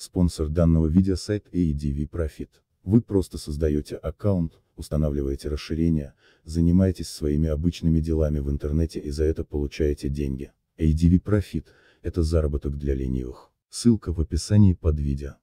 Спонсор данного видео сайт AEDV Profit. Вы просто создаете аккаунт, устанавливаете расширение, занимаетесь своими обычными делами в интернете и за это получаете деньги. ADV Profit – это заработок для ленивых. Ссылка в описании под видео.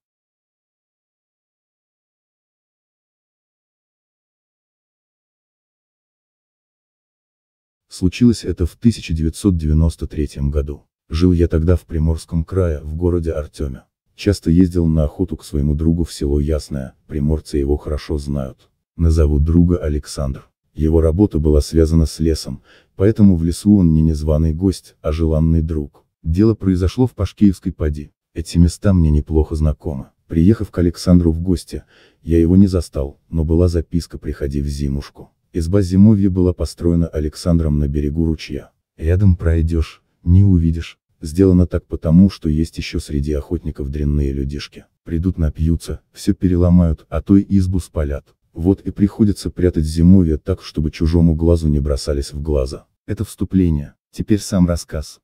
Случилось это в 1993 году. Жил я тогда в Приморском крае, в городе Артеме. Часто ездил на охоту к своему другу в село Ясное, приморцы его хорошо знают. Назову друга Александр. Его работа была связана с лесом, поэтому в лесу он не незваный гость, а желанный друг. Дело произошло в Пашкиевской поди. Эти места мне неплохо знакомы. Приехав к Александру в гости, я его не застал, но была записка «Приходи в зимушку». Изба зимовья была построена Александром на берегу ручья. Рядом пройдешь, не увидишь, Сделано так потому, что есть еще среди охотников дрянные людишки. Придут напьются, все переломают, а то и избу спалят. Вот и приходится прятать зимовье так, чтобы чужому глазу не бросались в глаза. Это вступление, теперь сам рассказ.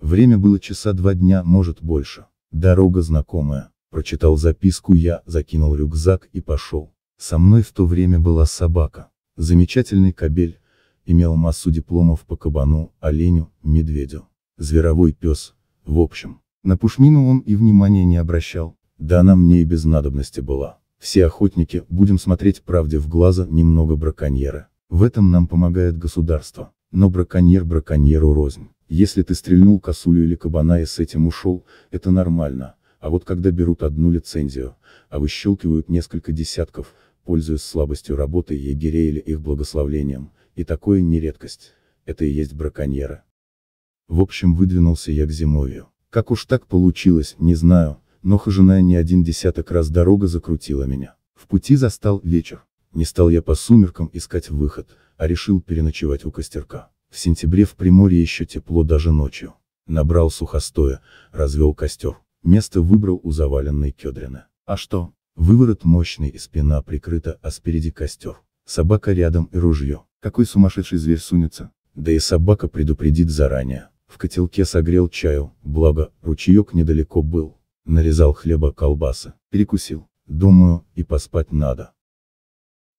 Время было часа два дня, может больше. Дорога знакомая. Прочитал записку я, закинул рюкзак и пошел. Со мной в то время была собака. Замечательный кобель, имел массу дипломов по кабану, оленю, медведю. Зверовой пес. В общем, на Пушмину он и внимания не обращал. Да она мне и без надобности была. Все охотники, будем смотреть правде в глаза, немного браконьера. В этом нам помогает государство. Но браконьер браконьеру рознь. Если ты стрельнул косулю или кабана и с этим ушел, это нормально. А вот когда берут одну лицензию, а выщелкивают несколько десятков, пользуясь слабостью работы егерей или их благословлением, и такое не редкость. Это и есть браконьеры. В общем, выдвинулся я к зимовью. Как уж так получилось, не знаю, но хоженая не один десяток раз дорога закрутила меня. В пути застал вечер. Не стал я по сумеркам искать выход, а решил переночевать у костерка. В сентябре в Приморье еще тепло даже ночью. Набрал сухостоя, развел костер. Место выбрал у заваленной кедрины. А что? Выворот мощный и спина прикрыта, а спереди костер. Собака рядом и ружье. Какой сумасшедший зверь сунется? Да и собака предупредит заранее. В котелке согрел чаю, благо, ручеек недалеко был. Нарезал хлеба, колбасы, перекусил. Думаю, и поспать надо.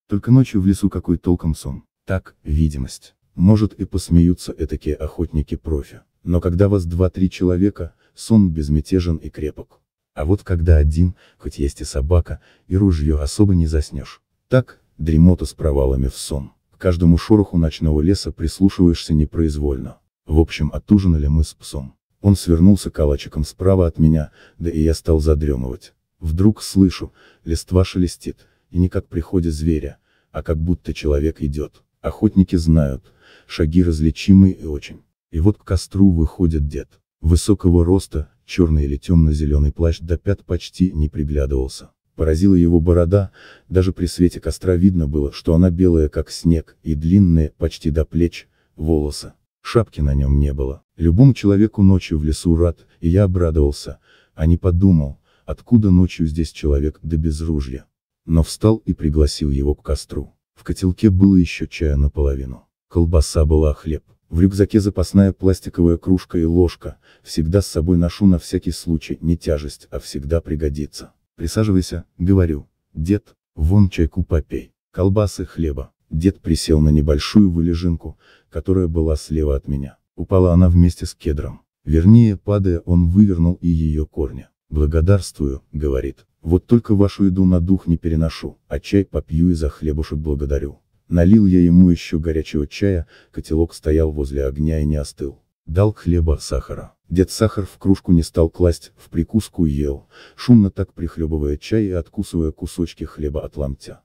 Только ночью в лесу какой толком сон. Так, видимость. Может и посмеются этакие охотники-профи. Но когда вас два-три человека, сон безмятежен и крепок. А вот когда один, хоть есть и собака, и ружье особо не заснешь. Так, дремота с провалами в сон. К каждому шороху ночного леса прислушиваешься непроизвольно. В общем, отужинали мы с псом. Он свернулся калачиком справа от меня, да и я стал задремывать. Вдруг слышу, листва шелестит, и не как приходит зверя, а как будто человек идет. Охотники знают, шаги различимые и очень. И вот к костру выходит дед. Высокого роста, черный или темно-зеленый плащ до пят почти не приглядывался. Поразила его борода, даже при свете костра видно было, что она белая как снег, и длинные, почти до плеч, волосы. Шапки на нем не было. Любому человеку ночью в лесу рад, и я обрадовался, а не подумал, откуда ночью здесь человек, да без ружья. Но встал и пригласил его к костру. В котелке было еще чая наполовину. Колбаса была хлеб. В рюкзаке запасная пластиковая кружка и ложка, всегда с собой ношу на всякий случай, не тяжесть, а всегда пригодится. Присаживайся, говорю, дед, вон чайку попей, колбасы хлеба. Дед присел на небольшую вылежинку, которая была слева от меня. Упала она вместе с кедром. Вернее, падая, он вывернул и ее корня. «Благодарствую», — говорит. «Вот только вашу еду на дух не переношу, а чай попью и за хлебушек благодарю». Налил я ему еще горячего чая, котелок стоял возле огня и не остыл. Дал хлеба, сахара. Дед сахар в кружку не стал класть, в прикуску ел, шумно так прихлебывая чай и откусывая кусочки хлеба от ломтя.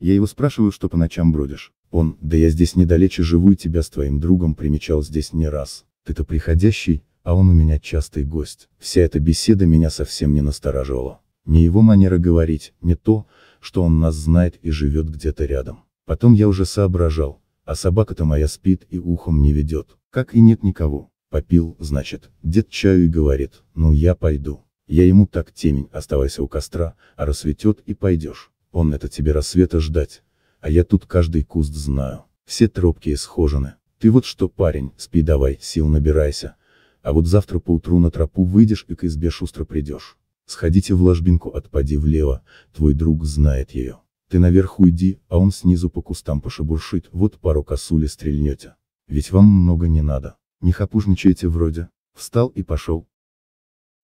Я его спрашиваю, что по ночам бродишь. Он, да я здесь недалече живу и тебя с твоим другом примечал здесь не раз. Ты-то приходящий, а он у меня частый гость. Вся эта беседа меня совсем не настораживала. Не его манера говорить, не то, что он нас знает и живет где-то рядом. Потом я уже соображал, а собака-то моя спит и ухом не ведет. Как и нет никого. Попил, значит, дед чаю и говорит, ну я пойду. Я ему так темень, оставайся у костра, а рассветет и пойдешь. Он это тебе рассвета ждать. А я тут каждый куст знаю. Все тропки исхожены. Ты вот что, парень, спи давай, сил набирайся. А вот завтра поутру на тропу выйдешь и к избе шустро придешь. Сходите в ложбинку, отпади влево, твой друг знает ее. Ты наверху иди, а он снизу по кустам пошебуршит, вот пару косули стрельнете. Ведь вам много не надо. Не хапужничайте вроде. Встал и пошел.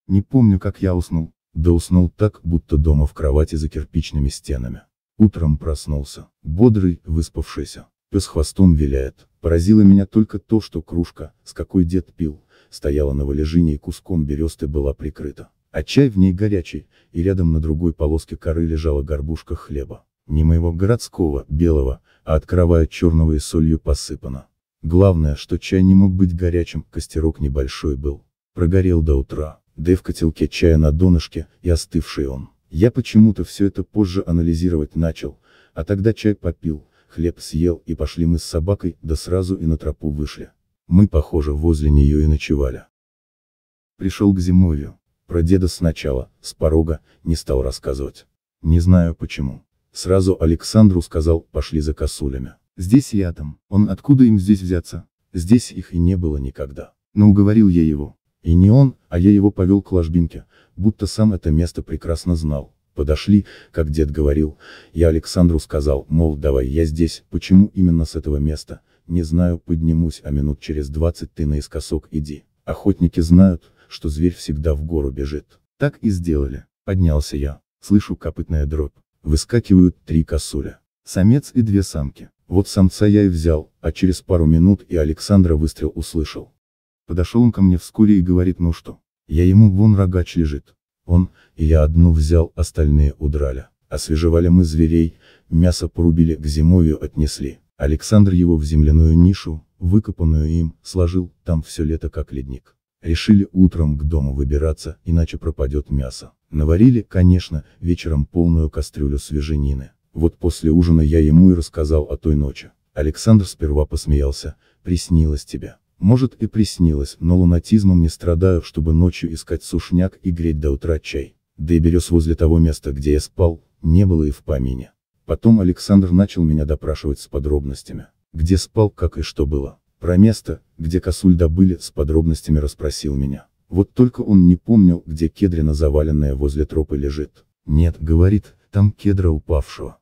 Не помню, как я уснул, да уснул так, будто дома в кровати за кирпичными стенами. Утром проснулся, бодрый, выспавшийся. Пес хвостом виляет. Поразило меня только то, что кружка, с какой дед пил, стояла на валежине и куском бересты была прикрыта. А чай в ней горячий, и рядом на другой полоске коры лежала горбушка хлеба. Не моего городского, белого, а от кровая черного и солью посыпана. Главное, что чай не мог быть горячим, костерок небольшой был. Прогорел до утра да и в котелке чая на донышке, и остывший он. Я почему-то все это позже анализировать начал, а тогда чай попил, хлеб съел и пошли мы с собакой, да сразу и на тропу вышли. Мы, похоже, возле нее и ночевали. Пришел к зимовью. Про деда сначала, с порога, не стал рассказывать. Не знаю почему. Сразу Александру сказал, пошли за косулями. Здесь рядом, он откуда им здесь взяться? Здесь их и не было никогда. Но уговорил я его, и не он, а я его повел к ложбинке, будто сам это место прекрасно знал. Подошли, как дед говорил, я Александру сказал, мол, давай я здесь, почему именно с этого места, не знаю, поднимусь, а минут через двадцать ты наискосок иди. Охотники знают, что зверь всегда в гору бежит. Так и сделали. Поднялся я, слышу копытная дробь. Выскакивают три косуля. Самец и две самки. Вот самца я и взял, а через пару минут и Александра выстрел услышал. Подошел он ко мне вскоре и говорит, ну что, я ему вон рогач лежит. Он, и я одну взял, остальные удрали. Освежевали мы зверей, мясо порубили, к зимовью отнесли. Александр его в земляную нишу, выкопанную им, сложил, там все лето как ледник. Решили утром к дому выбираться, иначе пропадет мясо. Наварили, конечно, вечером полную кастрюлю свеженины. Вот после ужина я ему и рассказал о той ночи. Александр сперва посмеялся, приснилось тебе. Может и приснилось, но лунатизмом не страдаю, чтобы ночью искать сушняк и греть до утра чай. Да и берез возле того места, где я спал, не было и в помине. Потом Александр начал меня допрашивать с подробностями. Где спал, как и что было. Про место, где косуль добыли, с подробностями расспросил меня. Вот только он не помнил, где кедрина заваленная возле тропы лежит. Нет, говорит, там кедра упавшего.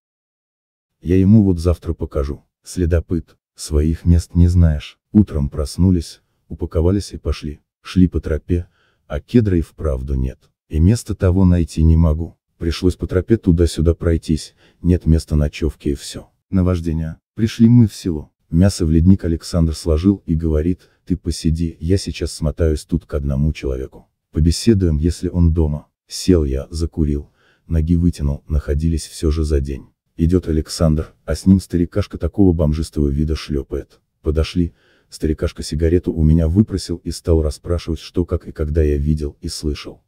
Я ему вот завтра покажу. Следопыт. Своих мест не знаешь. Утром проснулись, упаковались и пошли. Шли по тропе, а кедра и вправду нет. И места того найти не могу. Пришлось по тропе туда-сюда пройтись, нет места ночевки и все. Наваждение. Пришли мы в село. Мясо в ледник Александр сложил и говорит, ты посиди, я сейчас смотаюсь тут к одному человеку. Побеседуем, если он дома. Сел я, закурил, ноги вытянул, находились все же за день. Идет Александр, а с ним старикашка такого бомжистого вида шлепает. Подошли, старикашка сигарету у меня выпросил и стал расспрашивать, что как и когда я видел и слышал.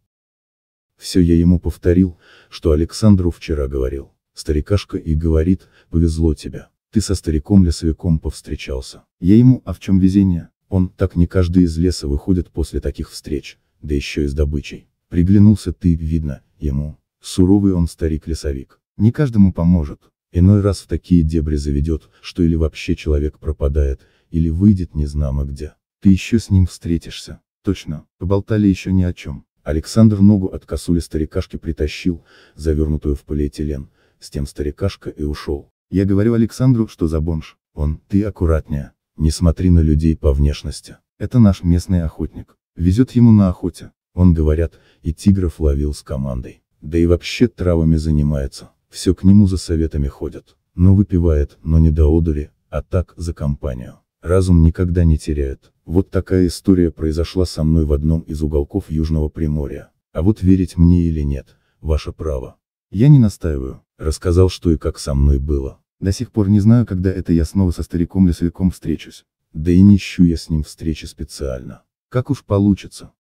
Все я ему повторил, что Александру вчера говорил. Старикашка и говорит, повезло тебе, ты со стариком-лесовиком повстречался. Я ему, а в чем везение? Он, так не каждый из леса выходит после таких встреч, да еще и с добычей. Приглянулся ты, видно, ему. Суровый он старик-лесовик не каждому поможет. Иной раз в такие дебри заведет, что или вообще человек пропадает, или выйдет незнамо где. Ты еще с ним встретишься. Точно, поболтали еще ни о чем. Александр ногу от косули старикашки притащил, завернутую в полиэтилен, с тем старикашка и ушел. Я говорю Александру, что за бомж. Он, ты аккуратнее, не смотри на людей по внешности. Это наш местный охотник. Везет ему на охоте. Он, говорят, и тигров ловил с командой. Да и вообще травами занимается. Все к нему за советами ходят. но ну, выпивает, но не до одури, а так, за компанию. Разум никогда не теряет. Вот такая история произошла со мной в одном из уголков Южного Приморья. А вот верить мне или нет, ваше право. Я не настаиваю. Рассказал, что и как со мной было. До сих пор не знаю, когда это я снова со стариком лесовиком встречусь. Да и не ищу я с ним встречи специально. Как уж получится.